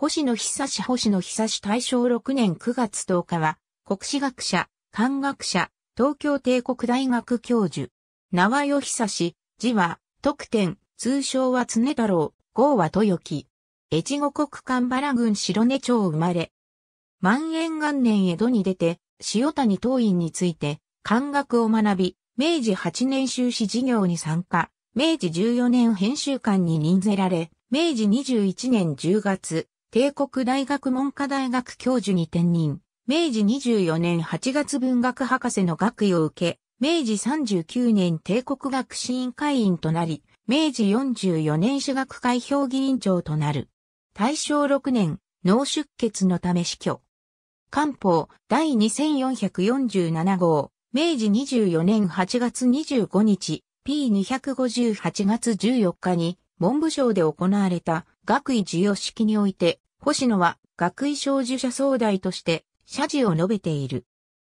星野久志星野久志大正6年9月10日は、国史学者、漢学者、東京帝国大学教授。名はよ久志、字は、特典、通称は常太郎、号は豊木。越後国間原郡白根町生まれ。万延元年江戸に出て、塩谷東院について、漢学を学び、明治8年修士事業に参加、明治14年編集館に任ぜられ、明治21年10月、帝国大学文科大学教授に転任。明治24年8月文学博士の学位を受け、明治39年帝国学士院会員となり、明治44年私学会評議員長となる。大正6年、脳出血のため死去。官報第2447号、明治24年8月25日、P258 月14日に文部省で行われた学位授与式において、星野は学位賞受者総代として謝辞を述べている。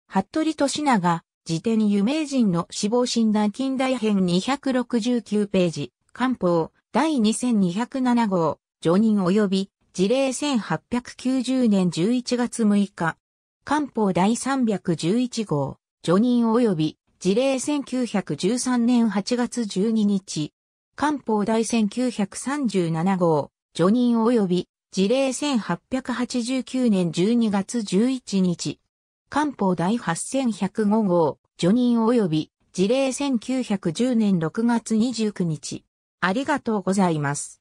服部俊長、辞典有名人の死亡診断近代編269ページ、官報第2207号、常任及び事例1890年11月6日、官報第311号、常任及び事例1913年8月12日、官報第1937号、除任及び事例1889年12月11日。官報第8105号、除任及び事例1910年6月29日。ありがとうございます。